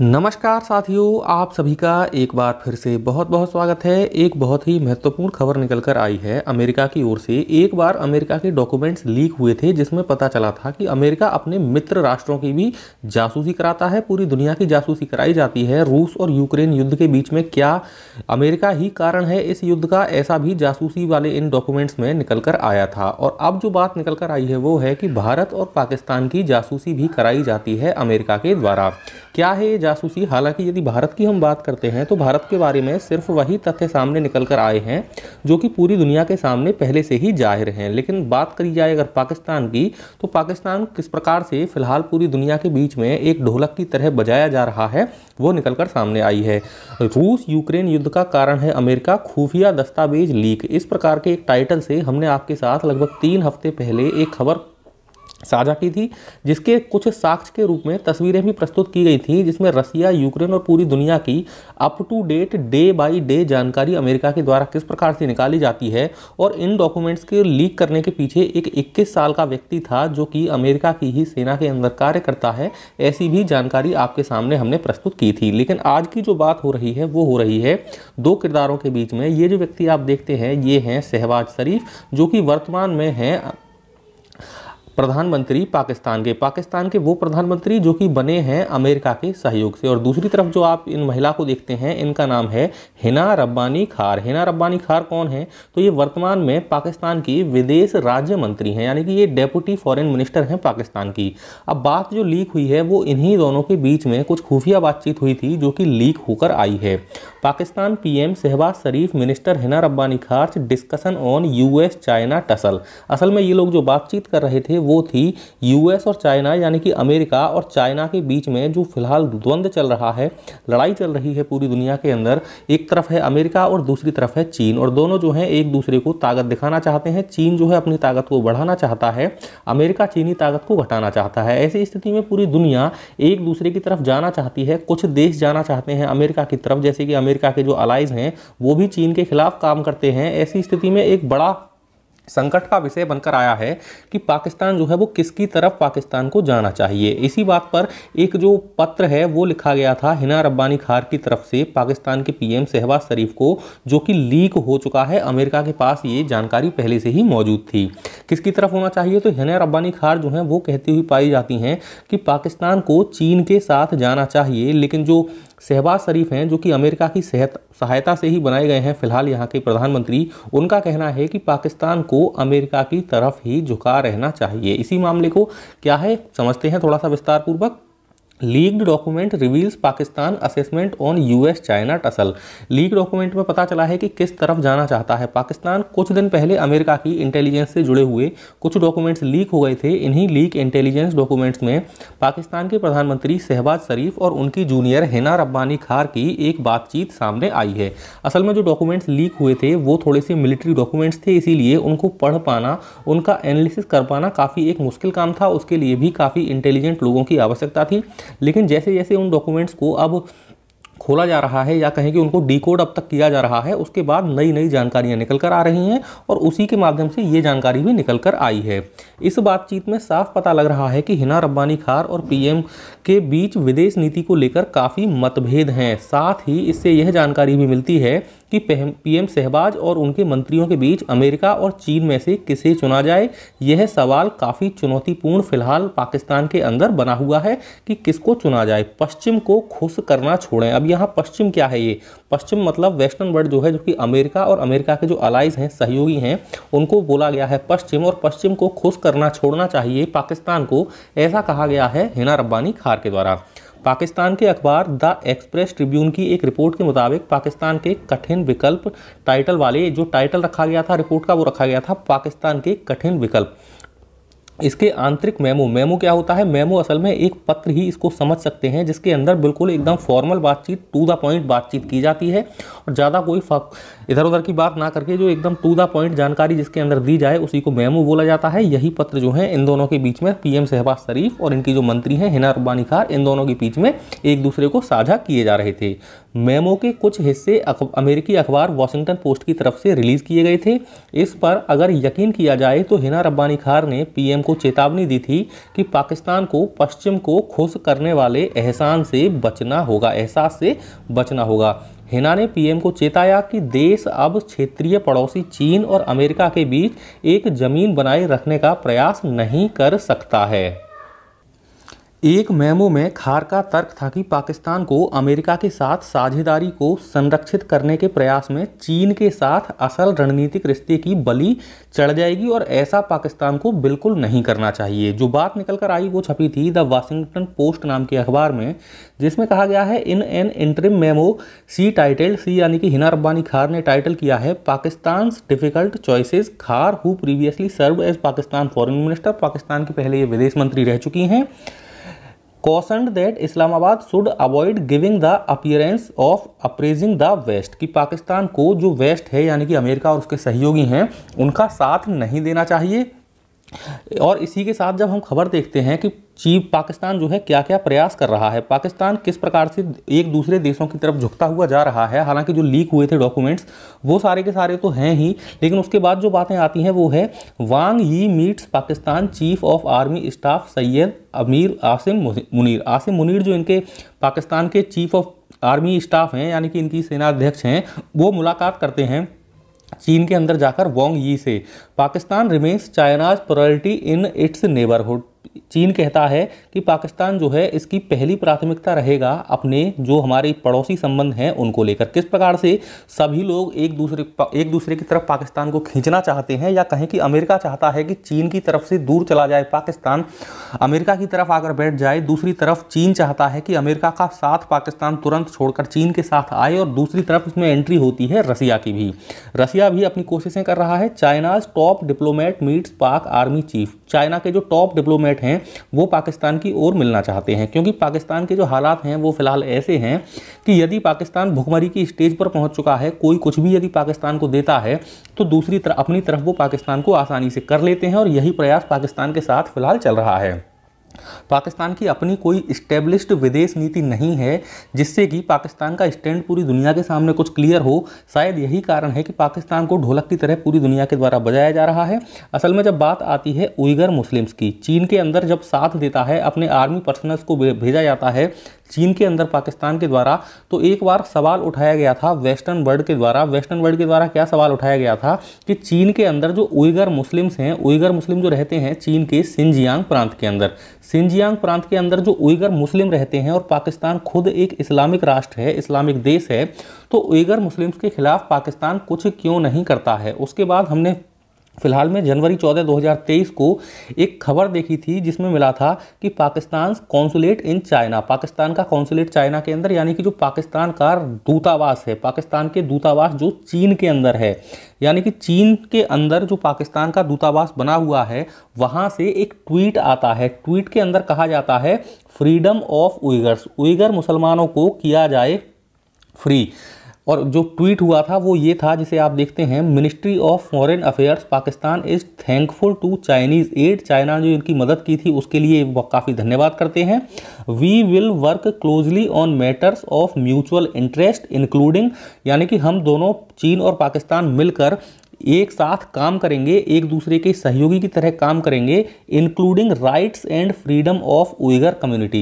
नमस्कार साथियों आप सभी का एक बार फिर से बहुत बहुत स्वागत है एक बहुत ही महत्वपूर्ण खबर निकल कर आई है अमेरिका की ओर से एक बार अमेरिका के डॉक्यूमेंट्स लीक हुए थे जिसमें पता चला था कि अमेरिका अपने मित्र राष्ट्रों की भी जासूसी कराता है पूरी दुनिया की जासूसी कराई जाती है रूस और यूक्रेन युद्ध के बीच में क्या अमेरिका ही कारण है इस युद्ध का ऐसा भी जासूसी वाले इन डॉक्यूमेंट्स में निकल कर आया था और अब जो बात निकल कर आई है वो है कि भारत और पाकिस्तान की जासूसी भी कराई जाती है अमेरिका के द्वारा क्या है जासूसी हालांकि यदि भारत की हम बात करते हैं तो भारत के बारे में सिर्फ वही तथ्य सामने निकल कर आए हैं जो कि पूरी दुनिया के सामने पहले से ही जाहिर हैं लेकिन बात करी जाए अगर पाकिस्तान की तो पाकिस्तान किस प्रकार से फिलहाल पूरी दुनिया के बीच में एक ढोलक की तरह बजाया जा रहा है वो निकल कर सामने आई है रूस यूक्रेन युद्ध का कारण है अमेरिका खुफिया दस्तावेज लीक इस प्रकार के एक टाइटल से हमने आपके साथ लगभग तीन हफ्ते पहले एक खबर साझा की थी जिसके कुछ साक्ष्य के रूप में तस्वीरें भी प्रस्तुत की गई थी जिसमें रसिया यूक्रेन और पूरी दुनिया की up to date day by day जानकारी अमेरिका के द्वारा किस प्रकार से निकाली जाती है और इन डॉक्यूमेंट्स के लीक करने के पीछे एक 21 साल का व्यक्ति था जो कि अमेरिका की ही सेना के अंदर कार्य करता है ऐसी भी जानकारी आपके सामने हमने प्रस्तुत की थी लेकिन आज की जो बात हो रही है वो हो रही है दो किरदारों के बीच में ये जो व्यक्ति आप देखते हैं ये हैं शहबाज शरीफ जो कि वर्तमान में हैं प्रधानमंत्री पाकिस्तान के पाकिस्तान के वो प्रधानमंत्री जो कि बने हैं अमेरिका के सहयोग से और दूसरी तरफ जो आप इन महिला को देखते हैं इनका नाम है हिना रब्बानी खार हिना रब्बानी खार कौन है तो ये वर्तमान में पाकिस्तान की विदेश राज्य मंत्री हैं यानी कि ये डेप्यूटी फॉरेन मिनिस्टर हैं पाकिस्तान की अब बात जो लीक हुई है वो इन्हीं दोनों के बीच में कुछ खुफिया बातचीत हुई थी जो कि लीक होकर आई है Pakistan P Shehbaz Sharif minister Hina Rabbani Khar discussion on US China tussle असल में ये लोग जो बातचीत कर रहे थे वो थी यूएस और चाइना यानी कि अमेरिका और चाइना के बीच में जो फिलहाल द्वंद्व चल रहा है लड़ाई चल रही है पूरी दुनिया के अंदर एक तरफ है अमेरिका और दूसरी तरफ है चीन और दोनों जो हैं एक दूसरे को ताकत दिखाना चाहते हैं चीन जो है अपनी ताकत को बढ़ाना चाहता है अमेरिका चीनी ताकत को घटाना चाहता है ऐसी स्थिति में पूरी दुनिया एक दूसरे की तरफ जाना चाहती है कुछ देश जाना चाहते हैं अमेरिका की तरफ जैसे कि अमेरिका के जो अलाइज हैं वो भी चीन के खिलाफ काम करते हैं ऐसी स्थिति में एक बड़ा संकट का विषय बनकर आया है कि पाकिस्तान जो है वो किसकी तरफ पाकिस्तान को जाना चाहिए इसी बात पर एक जो पत्र है वो लिखा गया था हिना रब्बानी खार की तरफ से पाकिस्तान के पीएम शहबाज शरीफ को जो कि लीक हो चुका है अमेरिका के पास ये जानकारी पहले से ही मौजूद थी किसकी तरफ होना चाहिए तो हिना रब्बानी खार जो है वो कहती हुई पाई जाती हैं कि पाकिस्तान को चीन के साथ जाना चाहिए लेकिन जो शहबाज शरीफ हैं जो कि अमेरिका की सेहत सहायता से ही बनाए गए हैं फिलहाल यहाँ के प्रधानमंत्री उनका कहना है कि पाकिस्तान को अमेरिका की तरफ ही झुका रहना चाहिए इसी मामले को क्या है समझते हैं थोड़ा सा विस्तारपूर्वक leaked document reveals Pakistan assessment on US China tussle leaked document में पता चला है कि किस तरफ जाना चाहता है पाकिस्तान कुछ दिन पहले अमेरिका की इंटेलिजेंस से जुड़े हुए कुछ डॉक्यूमेंट्स लीक हो गए थे इन्हीं लीक इंटेलिजेंस डॉक्यूमेंट्स में पाकिस्तान के प्रधानमंत्री शहबाज शरीफ और उनकी जूनियर हिना रब्बानी खार की एक बातचीत सामने आई है असल में जो डॉक्यूमेंट्स लीक हुए थे वो थोड़े से मिलिट्री डॉक्यूमेंट्स थे इसीलिए उनको पढ़ पाना उनका एनालिसिस कर पाना काफ़ी एक मुश्किल काम था उसके लिए भी काफ़ी इंटेलिजेंट लोगों की आवश्यकता थी लेकिन जैसे जैसे उन डॉक्यूमेंट्स को अब खोला जा रहा है या कहें कि उनको डिकोड अब तक किया जा रहा है उसके बाद नई नई जानकारियां निकल कर आ रही हैं और उसी के माध्यम से ये जानकारी भी निकल कर आई है इस बातचीत में साफ पता लग रहा है कि हिना रब्बानी खार और पीएम के बीच विदेश नीति को लेकर काफ़ी मतभेद हैं साथ ही इससे यह जानकारी भी मिलती है कि पीएम शहबाज और उनके मंत्रियों के बीच अमेरिका और चीन में से किसे चुना जाए यह सवाल काफ़ी चुनौतीपूर्ण फिलहाल पाकिस्तान के अंदर बना हुआ है कि किसको चुना जाए पश्चिम को खुश करना छोड़ें अब यहाँ पश्चिम क्या है ये पश्चिम मतलब वेस्टर्न वर्ल्ड जो है जो कि अमेरिका और अमेरिका के जो अलाइज हैं सहयोगी हैं उनको बोला गया है पश्चिम और पश्चिम को खुश करना छोड़ना चाहिए पाकिस्तान को ऐसा कहा गया है हिना रब्बानी खा अखबार के द्वारा पाकिस्तान के अखबार द एक्सप्रेस ट्रिब्यून की एक रिपोर्ट के मुताबिक पाकिस्तान के कठिन विकल्प टाइटल वाले जो टाइटल रखा गया था रिपोर्ट का वो रखा गया था पाकिस्तान के कठिन विकल्प इसके आंतरिक मेमो मेमो क्या होता है मेमो असल में एक पत्र ही इसको समझ सकते हैं जिसके अंदर बिल्कुल एकदम फॉर्मल बातचीत टू द पॉइंट बातचीत की जाती है और ज़्यादा कोई इधर उधर की बात ना करके जो एकदम टू द पॉइंट जानकारी जिसके अंदर दी जाए उसी को मेमो बोला जाता है यही पत्र जो है इन दोनों के बीच में एम शहबाज शरीफ और इनकी जो मंत्री हैं हिना रब्बानी खार इन दोनों के बीच में एक दूसरे को साझा किए जा रहे थे मेमो के कुछ हिस्से अमेरिकी अखबार वॉशिंगटन पोस्ट की तरफ से रिलीज़ किए गए थे इस पर अगर यकीन किया जाए तो हिना रब्बानी खार ने पीएम को चेतावनी दी थी कि पाकिस्तान को पश्चिम को खुश करने वाले एहसान से बचना होगा एहसास से बचना होगा हिना ने पीएम को चेताया कि देश अब क्षेत्रीय पड़ोसी चीन और अमेरिका के बीच एक जमीन बनाए रखने का प्रयास नहीं कर सकता है एक मेमो में खार का तर्क था कि पाकिस्तान को अमेरिका के साथ साझेदारी को संरक्षित करने के प्रयास में चीन के साथ असल रणनीतिक रिश्ते की बलि चढ़ जाएगी और ऐसा पाकिस्तान को बिल्कुल नहीं करना चाहिए जो बात निकल कर आई वो छपी थी द वाशिंगटन पोस्ट नाम के अखबार में जिसमें कहा गया है इन एन इंटरिम मेमो सी टाइटल सी यानी कि हिना रब्बानी खार ने टाइटल किया है Pakistan difficult choices Khar who previously served as Pakistan foreign minister Pakistan के पहले ये विदेश मंत्री रह चुकी हैं cautioned that Islamabad should avoid giving the appearance of appeasing the west कि पाकिस्तान को जो वेस्ट है यानी कि अमेरिका और उसके सहयोगी हैं उनका साथ नहीं देना चाहिए और इसी के साथ जब हम खबर देखते हैं कि चीन पाकिस्तान जो है क्या क्या प्रयास कर रहा है पाकिस्तान किस प्रकार से एक दूसरे देशों की तरफ झुकता हुआ जा रहा है हालांकि जो लीक हुए थे डॉक्यूमेंट्स वो सारे के सारे तो हैं ही लेकिन उसके बाद जो बातें आती हैं वो है Wang Yi meets Pakistan chief of army staff Syed Amir Asim Munir Asim Munir जो इनके पाकिस्तान के चीफ ऑफ आर्मी स्टाफ हैं यानी कि इनकी सेना अध्यक्ष हैं वो मुलाकात करते हैं चीन के अंदर जाकर वोंग यी से Pakistan remains China's priority in its neighbourhood चीन कहता है कि पाकिस्तान जो है इसकी पहली प्राथमिकता रहेगा अपने जो हमारे पड़ोसी संबंध हैं उनको लेकर किस प्रकार से सभी लोग एक दूसरे एक दूसरे की तरफ पाकिस्तान को खींचना चाहते हैं या कहें कि अमेरिका चाहता है कि चीन की तरफ से दूर चला जाए पाकिस्तान अमेरिका की तरफ आकर बैठ जाए दूसरी तरफ चीन चाहता है कि अमेरिका का साथ पाकिस्तान तुरंत छोड़कर चीन के साथ आए और दूसरी तरफ इसमें एंट्री होती है रसिया की भी रसिया भी अपनी कोशिशें कर रहा है China's top diplomat meets Pak army chief China के जो टॉप डिप्लोमेट हैं वो पाकिस्तान की ओर मिलना चाहते हैं क्योंकि पाकिस्तान के जो हालात हैं वो फिलहाल ऐसे हैं कि यदि पाकिस्तान भुखमरी की स्टेज पर पहुंच चुका है कोई कुछ भी यदि पाकिस्तान को देता है तो दूसरी तरफ अपनी तरफ वो पाकिस्तान को आसानी से कर लेते हैं और यही प्रयास पाकिस्तान के साथ फिलहाल चल रहा है पाकिस्तान की अपनी कोई इस्टेब्लिश्ड विदेश नीति नहीं है जिससे कि पाकिस्तान का स्टैंड पूरी दुनिया के सामने कुछ क्लियर हो शायद यही कारण है कि पाकिस्तान को ढोलक की तरह पूरी दुनिया के द्वारा बजाया जा रहा है असल में जब बात आती है उइगर मुस्लिम्स की चीन के अंदर जब साथ देता है अपने आर्मी पर्सनल्स को भेजा जाता है चीन के अंदर पाकिस्तान के द्वारा तो एक बार सवाल उठाया गया था वेस्टर्न वर्ल्ड के द्वारा वेस्टर्न वर्ल्ड के द्वारा क्या सवाल उठाया गया था कि चीन के अंदर जो उइगर मुस्लिम्स हैं उइगर मुस्लिम जो रहते हैं चीन के सिंजियांग प्रांत के अंदर सिंजियांग प्रांत के अंदर जो उइगर मुस्लिम रहते हैं और पाकिस्तान खुद एक इस्लामिक राष्ट्र है इस्लामिक देश है तो उइगर मुस्लिम्स के खिलाफ पाकिस्तान कुछ क्यों नहीं करता है उसके बाद हमने फिलहाल में जनवरी 14 2023 को एक खबर देखी थी जिसमें मिला था कि Pakistan consulate in China Pakistan का कौंसुलेट चाइना के अंदर यानी कि जो पाकिस्तान का दूतावास है पाकिस्तान के दूतावास जो चीन के अंदर है यानी कि चीन के अंदर जो पाकिस्तान का दूतावास बना हुआ है वहाँ से एक ट्वीट आता है ट्वीट के अंदर कहा जाता है फ्रीडम ऑफ उइगर्स उइगर मुसलमानों को किया जाए फ्री और जो ट्वीट हुआ था वो ये था जिसे आप देखते हैं ministry of foreign affairs Pakistan is thankful to Chinese aid China जो इनकी मदद की थी उसके लिए काफ़ी धन्यवाद करते हैं we will work closely on matters of mutual interest including यानी कि हम दोनों चीन और पाकिस्तान मिलकर एक साथ काम करेंगे एक दूसरे के सहयोगी की तरह काम करेंगे including rights and freedom of Uighur community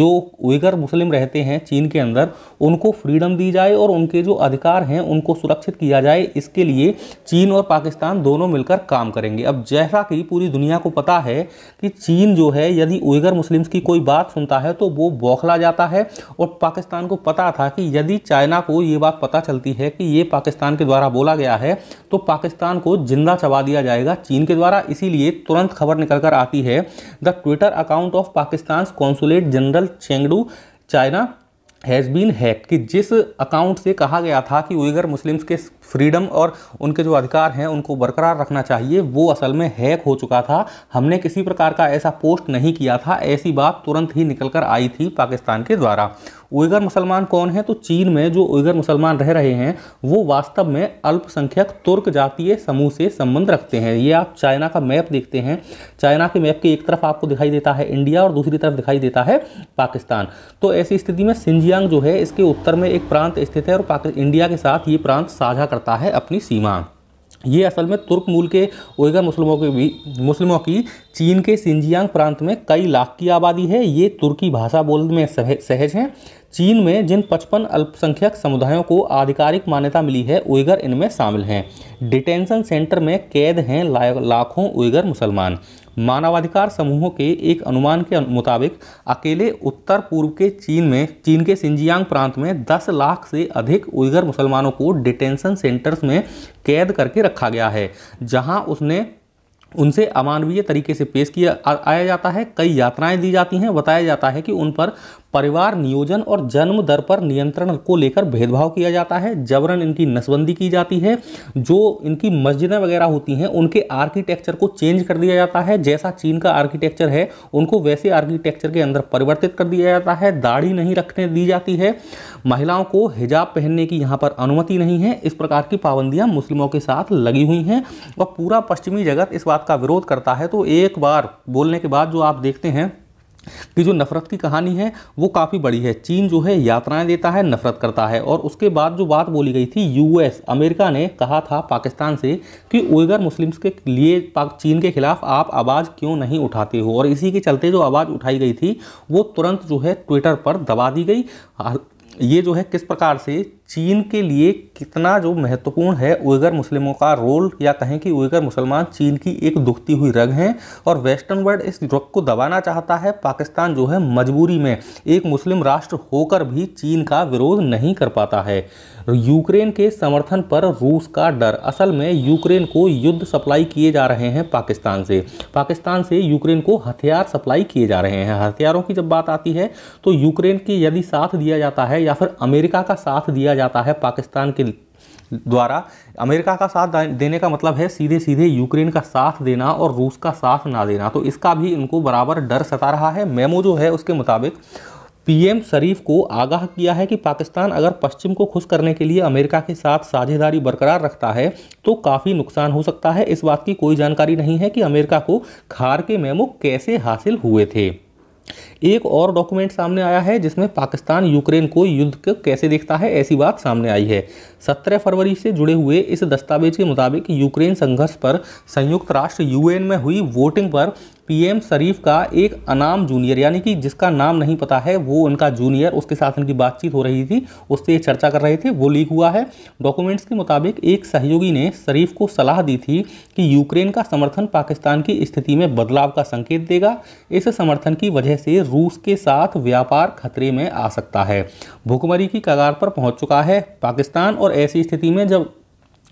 जो उइगर मुस्लिम रहते हैं चीन के अंदर उनको फ्रीडम दी जाए और उनके जो अधिकार हैं उनको सुरक्षित किया जाए इसके लिए चीन और पाकिस्तान दोनों मिलकर काम करेंगे अब जैसा कि पूरी दुनिया को पता है कि चीन जो है यदि उइगर मुस्लिम्स की कोई बात सुनता है तो वो बौखला जाता है और पाकिस्तान को पता था कि यदि चाइना को ये बात पता चलती है कि ये पाकिस्तान के द्वारा बोला गया है तो पाकिस्तान को जिंदा चबा दिया जाएगा चीन के द्वारा इसीलिए तुरंत खबर निकल कर आती है the Twitter account of Pakistan consulate general Chengdu China has been hacked कि जिस अकाउंट से कहा गया था कि उइगर मुस्लिम्स के फ्रीडम और उनके जो अधिकार हैं उनको बरकरार रखना चाहिए वो असल में हैक हो चुका था हमने किसी प्रकार का ऐसा पोस्ट नहीं किया था ऐसी बात तुरंत ही निकल कर आई थी पाकिस्तान के द्वारा उइगर मुसलमान कौन है तो चीन में जो उइगर मुसलमान रह रहे हैं वो वास्तव में अल्पसंख्यक तुर्क जातीय समूह से संबंध रखते हैं ये आप चाइना का मैप देखते हैं चाइना के मैप के एक तरफ आपको दिखाई देता है इंडिया और दूसरी तरफ दिखाई देता है पाकिस्तान तो ऐसी स्थिति में सिंजियांग जो है इसके उत्तर में एक प्रांत स्थित है और इंडिया के साथ ये प्रांत साझा कर करता है अपनी सीमा ये असल में तुर्क मूल के ओइगर मुस्लिमों के भी मुस्लिमों की चीन के सिंजियांग प्रांत में कई लाख की आबादी है ये तुर्की भाषा बोलने में सहज हैं चीन में जिन 55 अल्पसंख्यक समुदायों को आधिकारिक मान्यता मिली है उइगर इनमें शामिल हैं डिटेंशन सेंटर में कैद हैं लाखों उइगर मुसलमान मानवाधिकार समूहों के एक अनुमान के मुताबिक अकेले उत्तर पूर्व के चीन में चीन के सिंजियांग प्रांत में 10 लाख से अधिक उइगर मुसलमानों को डिटेंशन सेंटर्स में कैद करके रखा गया है जहां उसने उनसे अमानवीय तरीके से पेश किया आया जाता है कई यात्राएं दी जाती हैं बताया जाता है कि उन पर परिवार नियोजन और जन्म दर पर नियंत्रण को लेकर भेदभाव किया जाता है जबरन इनकी नसबंदी की जाती है जो इनकी मस्जिदें वगैरह होती हैं उनके आर्किटेक्चर को चेंज कर दिया जाता है जैसा चीन का आर्किटेक्चर है उनको वैसे आर्किटेक्चर के अंदर परिवर्तित कर दिया जाता है दाढ़ी नहीं रखने दी जाती है महिलाओं को हिजाब पहनने की यहाँ पर अनुमति नहीं है इस प्रकार की पाबंदियाँ मुस्लिमों के साथ लगी हुई हैं और पूरा पश्चिमी जगत इस बात का विरोध करता है तो एक बार बोलने के बाद जो आप देखते हैं कि जो नफ़रत की कहानी है वो काफ़ी बड़ी है चीन जो है यात्राएं देता है नफ़रत करता है और उसके बाद जो बात बोली गई थी यूएस अमेरिका ने कहा था पाकिस्तान से कि उइगर मुस्लिम्स के लिए चीन के खिलाफ आप आवाज़ क्यों नहीं उठाते हो और इसी के चलते जो आवाज़ उठाई गई थी वो तुरंत जो है ट्विटर पर दबा दी गई ये जो है किस प्रकार से चीन के लिए कितना जो महत्वपूर्ण है उइगर मुस्लिमों का रोल या कहें कि उइगर मुसलमान चीन की एक दुखती हुई रग हैं और वेस्टर्न वर्ल्ड इस रग को दबाना चाहता है पाकिस्तान जो है मजबूरी में एक मुस्लिम राष्ट्र होकर भी चीन का विरोध नहीं कर पाता है यूक्रेन के समर्थन पर रूस का डर असल में यूक्रेन को युद्ध सप्लाई किए जा रहे हैं पाकिस्तान से पाकिस्तान से यूक्रेन को हथियार सप्लाई किए जा रहे हैं हथियारों की जब बात आती है तो यूक्रेन की यदि साथ दिया जाता है या फिर अमेरिका का साथ दिया जाता है पाकिस्तान के द्वारा अमेरिका का साथ देने का मतलब है सीधे सीधे यूक्रेन का साथ देना और रूस का साथ ना देना तो इसका भी इनको बराबर डर सता रहा है मेमो जो है उसके मुताबिक पीएम शरीफ को आगाह किया है कि पाकिस्तान अगर पश्चिम को खुश करने के लिए अमेरिका के साथ साझेदारी बरकरार रखता है तो काफ़ी नुकसान हो सकता है इस बात की कोई जानकारी नहीं है कि अमेरिका को खार के मेमो कैसे हासिल हुए थे एक और डॉक्यूमेंट सामने आया है जिसमें पाकिस्तान यूक्रेन को युद्ध को कैसे देखता है ऐसी बात सामने आई है 17 फरवरी से जुड़े हुए इस दस्तावेज के मुताबिक यूक्रेन संघर्ष पर संयुक्त राष्ट्र यूएन में हुई वोटिंग पर पीएम शरीफ का एक अनाम जूनियर यानी कि जिसका नाम नहीं पता है वो उनका जूनियर उसके साथ उनकी बातचीत हो रही थी उससे ये चर्चा कर रहे थे वो लीक हुआ है डॉक्यूमेंट्स के मुताबिक एक सहयोगी ने शरीफ को सलाह दी थी कि यूक्रेन का समर्थन पाकिस्तान की स्थिति में बदलाव का संकेत देगा इस समर्थन की वजह से रूस के साथ व्यापार खतरे में आ सकता है भुखमरी की कगार पर पहुँच चुका है पाकिस्तान और ऐसी स्थिति में जब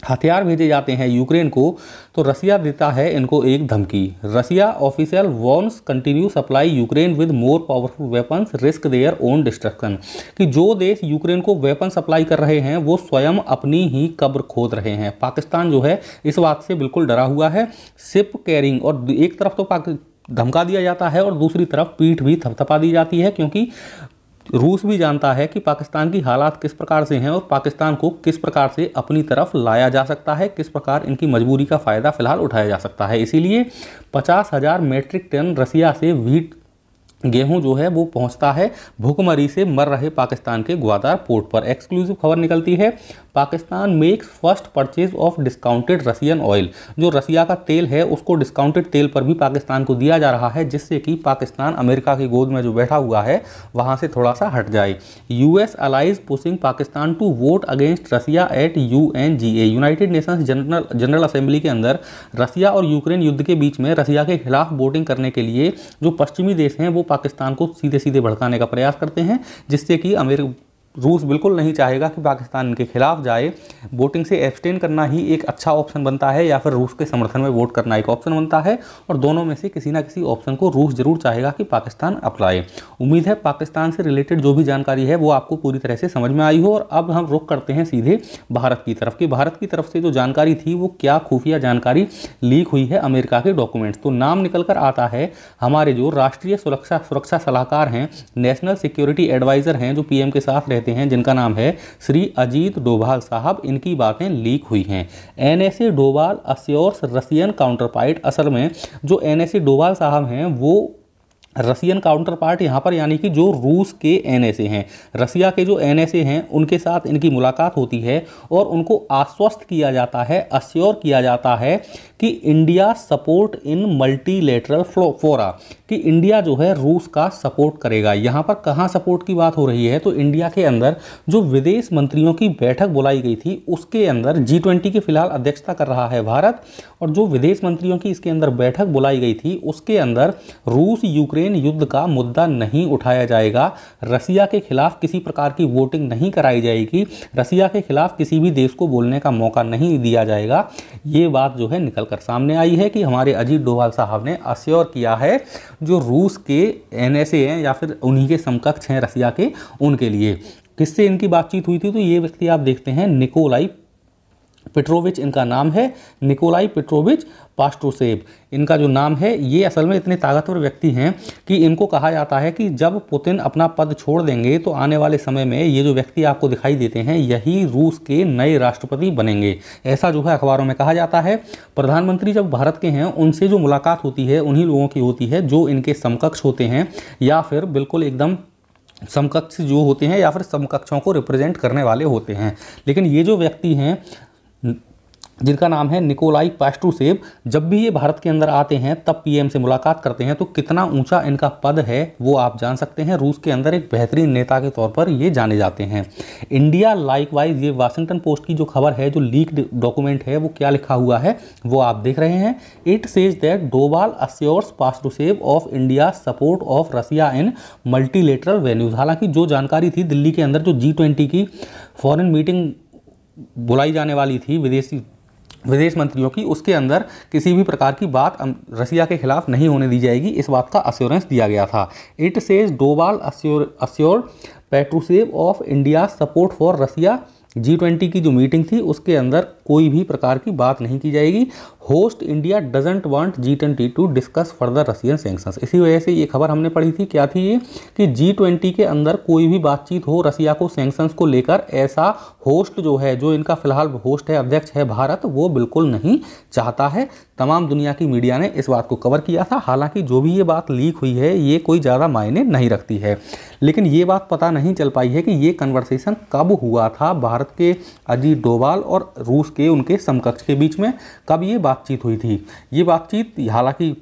हथियार भेजे जाते हैं यूक्रेन को तो रसिया देता है इनको एक धमकी Russia official warns continue supply Ukraine with more powerful weapons risk their own destruction कि जो देश यूक्रेन को वेपन सप्लाई कर रहे हैं वो स्वयं अपनी ही कब्र खोद रहे हैं पाकिस्तान जो है इस बात से बिल्कुल डरा हुआ है सिप कैरिंग और एक तरफ तो धमका दिया जाता है और दूसरी तरफ पीठ भी थपथपा दी जाती है क्योंकि रूस भी जानता है कि पाकिस्तान की हालात किस प्रकार से हैं और पाकिस्तान को किस प्रकार से अपनी तरफ लाया जा सकता है किस प्रकार इनकी मजबूरी का फ़ायदा फ़िलहाल उठाया जा सकता है इसीलिए पचास हज़ार मेट्रिक टन रसिया से वीट गेहूं जो है वो पहुंचता है भुखमरी से मर रहे पाकिस्तान के ग्वादार पोर्ट पर एक्सक्लूसिव खबर निकलती है Pakistan makes first purchase of discounted Russian oil जो रसिया का तेल है उसको डिस्काउंटेड तेल पर भी पाकिस्तान को दिया जा रहा है जिससे कि पाकिस्तान अमेरिका की गोद में जो बैठा हुआ है वहाँ से थोड़ा सा हट जाए US allies pushing Pakistan to vote against Russia at U N G A United Nations general general assembly के अंदर रसिया और यूक्रेन युद्ध के बीच में रसिया के खिलाफ वोटिंग करने के लिए जो पश्चिमी देश हैं वो पाकिस्तान को सीधे सीधे भड़काने का प्रयास करते हैं जिससे कि अमेरिका रूस बिल्कुल नहीं चाहेगा कि पाकिस्तान के खिलाफ जाए वोटिंग से एब्सटेन करना ही एक अच्छा ऑप्शन बनता है या फिर रूस के समर्थन में वोट करना एक ऑप्शन बनता है और दोनों में से किसी ना किसी ऑप्शन को रूस जरूर चाहेगा कि पाकिस्तान अपनाए उम्मीद है पाकिस्तान से रिलेटेड जो भी जानकारी है वो आपको पूरी तरह से समझ में आई हो और अब हम रुख करते हैं सीधे भारत की तरफ कि भारत की तरफ से जो जानकारी थी वो क्या खुफिया जानकारी लीक हुई है अमेरिका के डॉक्यूमेंट्स तो नाम निकल कर आता है हमारे जो राष्ट्रीय सुरक्षा सुरक्षा सलाहकार हैं नेशनल सिक्योरिटी एडवाइज़र हैं जो पी के साथ रहते कहते हैं जिनका नाम है श्री अजीत डोभाल साहब इनकी बातें लीक हुई हैं N S Doval assures Russian counterpart असल में जो एन एस डोभाल साहब हैं वो रसियन काउंटर पार्ट यहाँ पर यानी कि जो रूस के एनएसए हैं रसिया के जो एनएसए हैं उनके साथ इनकी मुलाकात होती है और उनको आश्वस्त किया जाता है अश्योर किया जाता है कि इंडिया सपोर्ट इन मल्टीलेटरल फोरा कि इंडिया जो है रूस का सपोर्ट करेगा यहाँ पर कहाँ सपोर्ट की बात हो रही है तो इंडिया के अंदर जो विदेश मंत्रियों की बैठक बुलाई गई थी उसके अंदर जी ट्वेंटी की फिलहाल अध्यक्षता कर रहा है भारत और जो विदेश मंत्रियों की इसके अंदर बैठक बुलाई गई थी उसके अंदर रूस यूक्रेन यूक्रेन युद्ध का मुद्दा नहीं उठाया जाएगा रसिया के खिलाफ किसी प्रकार की वोटिंग नहीं कराई जाएगी रसिया के खिलाफ किसी भी देश को बोलने का मौका नहीं दिया जाएगा ये बात जो है निकल कर सामने आई है कि हमारे अजीत डोभाल साहब ने अश्योर किया है जो रूस के एन हैं या फिर उन्हीं के समकक्ष हैं रसिया के उनके लिए किससे इनकी बातचीत हुई थी तो ये व्यक्ति आप देखते हैं निकोलाई पेट्रोविच इनका नाम है निकोलाई पेट्रोविच पास्टोसेव इनका जो नाम है ये असल में इतने ताकतवर व्यक्ति हैं कि इनको कहा जाता है कि जब पुतिन अपना पद छोड़ देंगे तो आने वाले समय में ये जो व्यक्ति आपको दिखाई देते हैं यही रूस के नए राष्ट्रपति बनेंगे ऐसा जो है अखबारों में कहा जाता है प्रधानमंत्री जब भारत के हैं उनसे जो मुलाकात होती है उन्हीं लोगों की होती है जो इनके समकक्ष होते हैं या फिर बिल्कुल एकदम समकक्ष जो होते हैं या फिर समकक्षों को रिप्रेजेंट करने वाले होते हैं लेकिन ये जो व्यक्ति हैं जिनका नाम है निकोलाई पास्ट्रूसेव जब भी ये भारत के अंदर आते हैं तब पीएम से मुलाकात करते हैं तो कितना ऊंचा इनका पद है वो आप जान सकते हैं रूस के अंदर एक बेहतरीन नेता के तौर पर ये जाने जाते हैं इंडिया लाइकवाइज ये वाशिंगटन पोस्ट की जो खबर है जो लीक्ड डॉक्यूमेंट है वो क्या लिखा हुआ है वो आप देख रहे हैं it says that Doval assures Patrushev of India support of Russia in multilateral venues हालांकि जो जानकारी थी दिल्ली के अंदर जो जी की फॉरन मीटिंग बुलाई जाने वाली थी विदेशी विदेश मंत्रियों की उसके अंदर किसी भी प्रकार की बात रसिया के खिलाफ नहीं होने दी जाएगी इस बात का अश्योरेंस दिया गया था it says Doval assure assure Patrushev of India support for Russia G twenty की जो मीटिंग थी उसके अंदर कोई भी प्रकार की बात नहीं की जाएगी host India doesn't want G twenty to discuss further Russian sanctions इसी वजह से ये खबर हमने पढ़ी थी क्या थी ये कि जी ट्वेंटी के अंदर कोई भी बातचीत हो रसिया को सेंक्शंस को लेकर ऐसा होस्ट जो है जो इनका फिलहाल होस्ट है अध्यक्ष है भारत वो बिल्कुल नहीं चाहता है तमाम दुनिया की मीडिया ने इस बात को कवर किया था हालांकि जो भी ये बात लीक हुई है ये कोई ज़्यादा मायने नहीं रखती है लेकिन ये बात पता नहीं चल पाई है कि ये कन्वर्सेशन कब हुआ था भारत के अजीत डोभाल और रूस के उनके समकक्ष के बीच में कब ये बात बातचीत हुई थी ये बातचीत हालांकि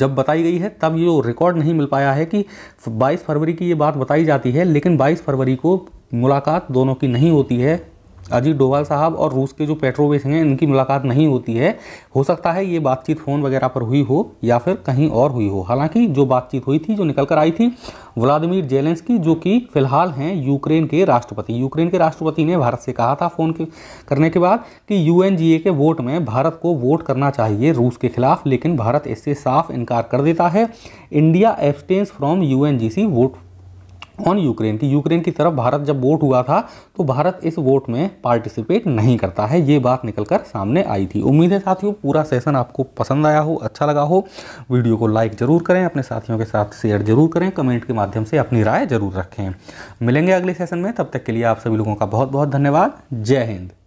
जब बताई गई है तब ये रिकॉर्ड नहीं मिल पाया है कि 22 फरवरी की ये बात बताई जाती है लेकिन 22 फरवरी को मुलाकात दोनों की नहीं होती है अजीत डोवाल साहब और रूस के जो पेट्रोवेस हैं इनकी मुलाकात नहीं होती है हो सकता है ये बातचीत फ़ोन वगैरह पर हुई हो या फिर कहीं और हुई हो हालांकि जो बातचीत हुई थी जो निकल कर आई थी व्लादिमीर की जो कि फिलहाल हैं यूक्रेन के राष्ट्रपति यूक्रेन के राष्ट्रपति ने भारत से कहा था फ़ोन करने के बाद कि यू के वोट में भारत को वोट करना चाहिए रूस के खिलाफ लेकिन भारत इससे साफ इनकार कर देता है India abstains from U vote on Ukraine की यूक्रेन की तरफ भारत जब वोट हुआ था तो भारत इस वोट में पार्टिसिपेट नहीं करता है ये बात निकलकर सामने आई थी उम्मीद है साथियों पूरा सेशन आपको पसंद आया हो अच्छा लगा हो वीडियो को लाइक ज़रूर करें अपने साथियों के साथ शेयर जरूर करें कमेंट के माध्यम से अपनी राय ज़रूर रखें मिलेंगे अगले सेशन में तब तक के लिए आप सभी लोगों का बहुत बहुत धन्यवाद जय हिंद